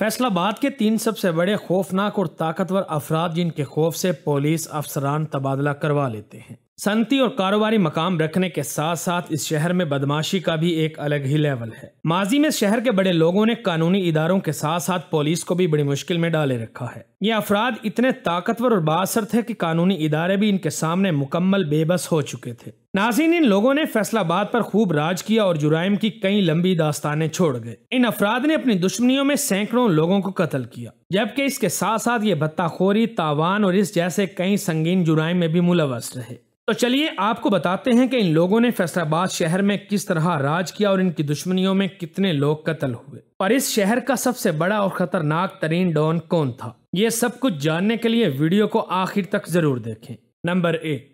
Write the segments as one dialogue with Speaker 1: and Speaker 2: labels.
Speaker 1: फैसलाबाद के तीन सबसे बड़े खौफनाक और ताकतवर अफराद जिनके खौफ से पुलिस अफसरान तबादला करवा लेते हैं सनती और कारोबारी मकाम रखने के साथ साथ इस शहर में बदमाशी का भी एक अलग ही लेवल है माजी में शहर के बड़े लोगों ने कानूनी इदारों के साथ साथ पुलिस को भी बड़ी मुश्किल में डाले रखा है ये अफराद इतने ताकतवर और बासर थे कि कानूनी इदारे भी इनके सामने मुकम्मल बेबस हो चुके थे नाजीन इन लोगों ने फैसलाबाद पर खूब राज किया और जुराइम की कई लंबी दास्तानें छोड़ गए इन अफराद ने अपनी दुश्मनियों में सैकड़ों लोगों को कत्ल किया जबकि इसके साथ साथ ये भत्ताखोरी तावान और इस जैसे कई संगीन जुराइम में भी मुलवस रहे तो चलिए आपको बताते हैं कि इन लोगों ने फैसलाबाद शहर में किस तरह राज किया और इनकी दुश्मनियों में कितने लोग कत्ल हुए पर इस शहर का सबसे बड़ा और खतरनाक तरीन डॉन कौन था ये सब कुछ जानने के लिए वीडियो को आखिर तक जरूर देखें नंबर एक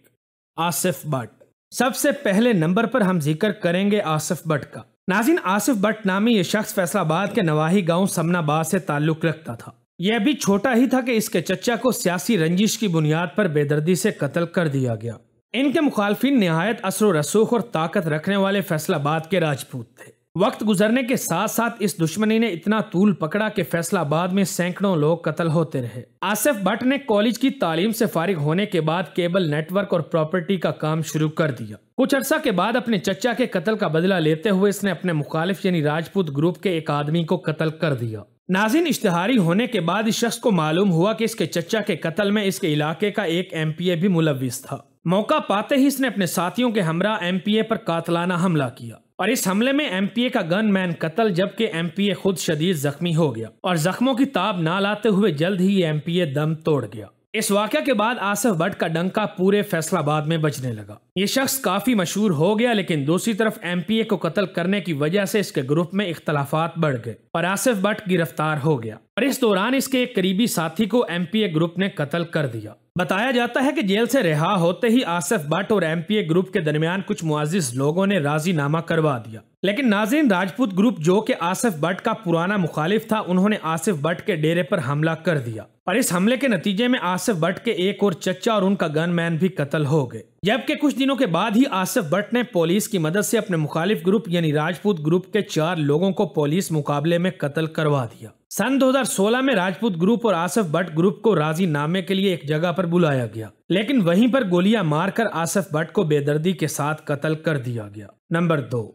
Speaker 1: आसिफ भट्ट सबसे पहले नंबर पर हम जिक्र करेंगे आसिफ भट्ट का नाजिन आसिफ भट्ट नामी ये शख्स फैसलाबाद के नवाही गांव समनाबाद से ताल्लुक रखता था यह भी छोटा ही था कि इसके चचा को सियासी रंजिश की बुनियाद पर बेदर्दी से कत्ल कर दिया गया इनके मुखालफिन नहायत असर रसूख और ताकत रखने वाले फैसलाबाद के राजपूत थे वक्त गुजरने के साथ साथ इस दुश्मनी ने इतना तूल पकड़ा कि फैसलाबाद में सैकड़ों लोग कत्ल होते रहे आसिफ भट्ट ने कॉलेज की तालीम से फारिग होने के बाद केबल नेटवर्क और प्रॉपर्टी का काम शुरू कर दिया कुछ अरसा के बाद अपने चचा के कत्ल का बदला लेते हुए इसने अपने मुखालिफ यानी राजपूत ग्रुप के एक आदमी को कत्ल कर दिया नाजिन इश्तहारी होने के बाद इस शख्स को मालूम हुआ कि इसके चचा के कत्ल में इसके इलाके का एक एम पी ए भी मुलविस था मौका पाते ही इसने अपने साथियों के हमरा एम पी ए पर कातलाना हमला किया और इस हमले में ए का गन मैन कत्ल जबकि ए खुद शदीद जख्मी हो गया और जख्मों की ताब ना लाते हुए जल्द ही पी ए दम तोड़ गया इस वाक्य के बाद आसिफ भट्ट का डंका पूरे फैसलाबाद में बजने लगा ये शख्स काफी मशहूर हो गया लेकिन दूसरी तरफ ए को कत्ल करने की वजह से इसके ग्रुप में इख्तलाफात बढ़ गए और आसिफ भट्ट गिरफ्तार हो गया और इस दौरान इसके एक करीबी साथी को ए ग्रुप ने कत्ल कर दिया बताया जाता है कि जेल से रिहा होते ही आसिफ भट्ट और एमपीए ग्रुप के दरमियान कुछ मुआजिज लोगों ने राजीनामा करवा दिया लेकिन नाजिन राजपूत ग्रुप जो कि आसिफ भट्ट का पुराना मुखालिफ था उन्होंने आसिफ भट्ट के डेरे पर हमला कर दिया और इस हमले के नतीजे में आसिफ भट्ट के एक और चचा और उनका गनमैन भी कत्ल हो गए जबकि कुछ दिनों के बाद ही आसिफ भट्ट ने पुलिस की मदद से अपने मुखालिफ ग्रुप यानी राजपूत ग्रुप के चार लोगों को पुलिस मुकाबले में कत्ल करवा दिया सन 2016 में राजपूत ग्रुप और आसिफ भट्ट ग्रुप को राजी नामे के लिए एक जगह पर बुलाया गया लेकिन वहीं पर गोलियां मारकर आसिफ भट्ट को बेदर्दी के साथ कत्ल कर दिया गया नंबर दो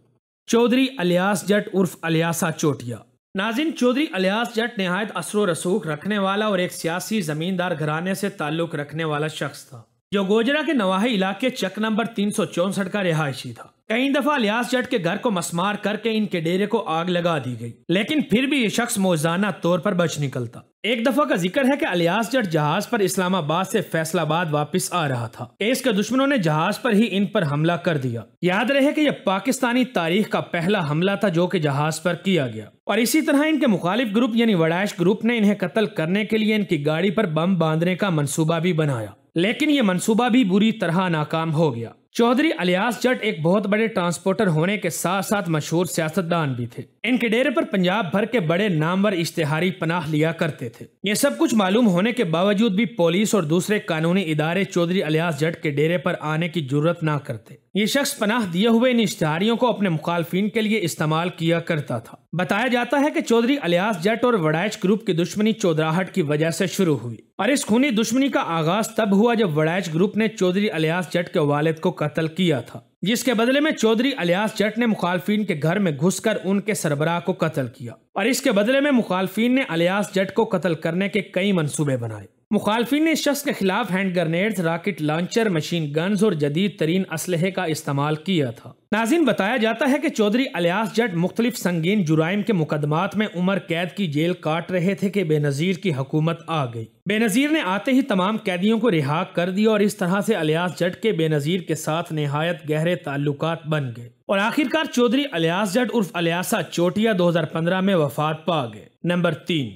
Speaker 1: चौधरी अलियास जट उर्फ अलियासा चोटिया नाजिन चौधरी अलियास जट नहायत असर रसूख रखने वाला और एक सियासी जमींदार घराने से ताल्लुक रखने वाला शख्स था जो गोजरा के नवाही इलाके चक नंबर तीन का रिहायशी था कई दफा लियाज जट के घर को मसमार करके इनके डेरे को आग लगा दी गई लेकिन फिर भी ये शख्स मोजाना तौर पर बच निकलता एक दफा का जिक्र है कि अलियास जट जहाज पर इस्लामाबाद से फैसलाबाद वापस आ रहा था केस के दुश्मनों ने जहाज पर ही इन पर हमला कर दिया याद रहे कि यह पाकिस्तानी तारीख का पहला हमला था जो कि जहाज पर किया गया और इसी तरह इनके मुखालिफ ग्रुप यानी वडाइश ग्रुप ने इन्हें कत्ल करने के लिए इनकी गाड़ी पर बम बांधने का मनसूबा भी बनाया लेकिन ये मनसूबा भी बुरी तरह नाकाम हो गया चौधरी अलियास जट एक बहुत बड़े ट्रांसपोर्टर होने के साथ साथ मशहूर सियासतदान भी थे इनके डेरे पर पंजाब भर के बड़े नामवर इश्तेहारी पनाह लिया करते थे ये सब कुछ मालूम होने के बावजूद भी पुलिस और दूसरे कानूनी इदारे चौधरी अलियास जट के डेरे पर आने की जरूरत ना करते ये शख्स पनाह दिए हुए इन इश्तेहारियों को अपने मुखालफी के लिए इस्तेमाल किया करता था बताया जाता है की चौधरी अलियास जट और वड़ाइच ग्रुप की दुश्मनी चौधराहट की वजह से शुरू हुई और इस खूनी दुश्मनी का आगाज तब हुआ जब वड़ाइच ग्रुप ने चौधरी अलियास जट के वालिद को कत्ल किया था जिसके बदले में चौधरी अलियास जट ने मुखालफिन के घर में घुसकर उनके सरबराह को कत्ल किया और इसके बदले में मुखालफिन ने अलियास जट को कत्ल करने के कई मंसूबे बनाए मुखालफी ने इस शख्स के खिलाफ hand grenades rocket launcher machine guns और जदीद तरीन असलहे का इस्तेमाल किया था नाजिन बताया जाता है कि चौधरी अलियास जट मुख्तलिफ संगीन जुराइम के मुकदमात में उमर कैद की जेल काट रहे थे कि बेनज़ीर की हुकूमत आ गई बेनज़ीर ने आते ही तमाम कैदियों को रिहा कर दिया और इस तरह से अलियास जट के बेनज़ीर के साथ नहायत गहरे ताल्लुक बन गए और आखिरकार चौधरी अलियास जट उर्फ अलियासा चोटिया दो हजार पंद्रह में वफात पा गए नंबर तीन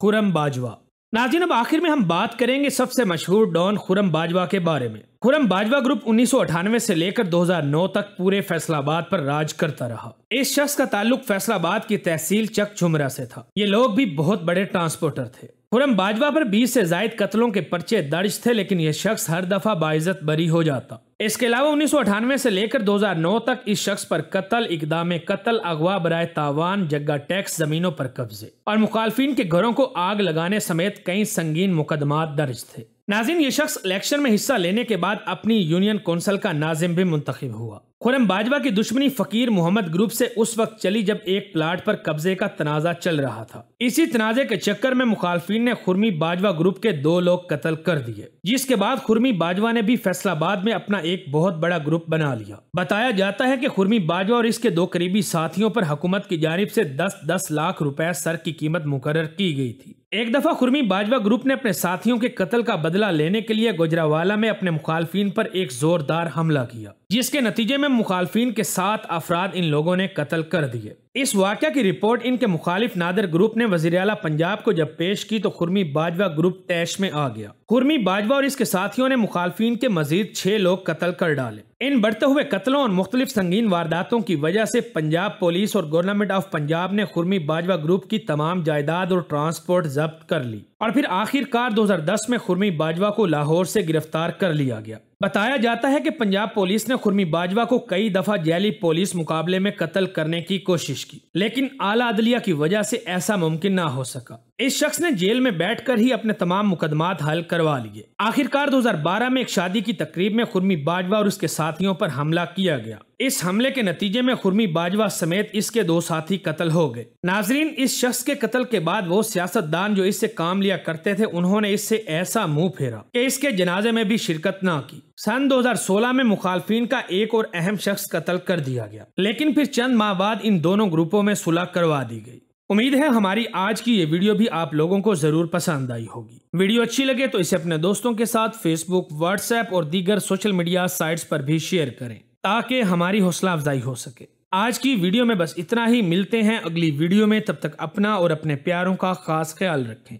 Speaker 1: खुरम बाजवा नाजिन अब आखिर में हम बात करेंगे सबसे मशहूर डॉन खुरम बाजवा के बारे में खुरम बाजवा ग्रुप उन्नीस से लेकर 2009 तक पूरे फैसलाबाद पर राज करता रहा इस शख्स का ताल्लुक फैसलाबाद की तहसील चक झुमरा से था ये लोग भी बहुत बड़े ट्रांसपोर्टर थे खुरम बाजवा पर 20 से जायद कत्लों के पर्चे दर्ज थे लेकिन यह शख्स हर दफा बाइजत बरी हो जाता इसके अलावा उन्नीस से लेकर 2009 तक इस शख्स पर कत्ल इकदाम कत्ल अगवा बरए तावान जगह टैक्स जमीनों पर कब्जे और मुखालफी के घरों को आग लगाने समेत कई संगीन मुकदमा दर्ज थे नाजिम ये शख्स इलेक्शन में हिस्सा लेने के बाद अपनी यूनियन कौंसिल का नाजिम भी मुंतखब हुआ खुरम बाजवा की दुश्मनी फकीर मोहम्मद ग्रुप से उस वक्त चली जब एक प्लाट पर कब्जे का तनाजा चल रहा था इसी तनाजे के चक्कर में मुखालफी ने खुरमी बाजवा ग्रुप के दो लोग कत्ल कर दिए जिसके बाद खुरमी बाजवा ने भी फैसलाबाद में अपना एक बहुत बड़ा ग्रुप बना लिया बताया जाता है की खुरमी बाजवा और इसके दो करीबी साथियों पर हुकूमत की जानब ऐसी दस दस लाख रुपए सर की कीमत मुकर की गयी थी एक दफा खुर्मी बाजवा ग्रुप ने अपने साथियों के कत्ल का बदला लेने के लिए गुजरावाला में अपने मुखालफिन पर एक जोरदार हमला किया जिसके नतीजे में मुखालफिन के सात अफराद इन लोगों ने कत्ल कर दिए इस वाक की रिपोर्ट इनके मुखालिफ नादर ग्रुप ने वजीर अला पंजाब को जब पेश की तो खुरमी बाजवा ग्रुप तैश में आ गया खुरमी बाजवा और इसके साथियों ने मुखालफी के मजीद छह लोग कत्ल कर डाले इन बढ़ते हुए कत्लों और मुख्तलिफ संगीन वारदातों की वजह से पंजाब पुलिस और गवर्नमेंट ऑफ पंजाब ने खुरमी बाजवा ग्रुप की तमाम जायदाद और ट्रांसपोर्ट जब्त कर ली और फिर आखिरकार 2010 में खुर्मी बाजवा को लाहौर से गिरफ्तार कर लिया गया बताया जाता है कि पंजाब पुलिस ने खुर्मी बाजवा को कई दफा जैली पुलिस मुकाबले में कत्ल करने की कोशिश की लेकिन आला अदलिया की वजह से ऐसा मुमकिन ना हो सका इस शख्स ने जेल में बैठकर ही अपने तमाम मुकदमात हल करवा लिए आखिरकार 2012 में एक शादी की तकरीब में खुर्मी बाजवा और उसके साथियों पर हमला किया गया इस हमले के नतीजे में खुर्मी बाजवा समेत इसके दो साथी कत्ल हो गए नाजरीन इस शख्स के कत्ल के बाद वो सियासतदान जो इससे काम लिया करते थे उन्होंने इससे ऐसा मुंह फेरा कि इसके जनाजे में भी शिरकत ना की सन 2016 में मुखालफिन का एक और अहम शख्स कत्ल कर दिया गया लेकिन फिर चंद माह बाद इन दोनों ग्रुपों में सुलह करवा दी गई उम्मीद है हमारी आज की ये वीडियो भी आप लोगों को जरूर पसंद आई होगी वीडियो अच्छी लगे तो इसे अपने दोस्तों के साथ फेसबुक व्हाट्सएप और दीगर सोशल मीडिया साइट्स पर भी शेयर करें ताकि हमारी हौसला अफजाई हो सके आज की वीडियो में बस इतना ही मिलते हैं अगली वीडियो में तब तक अपना और अपने प्यारों का खास ख्याल रखें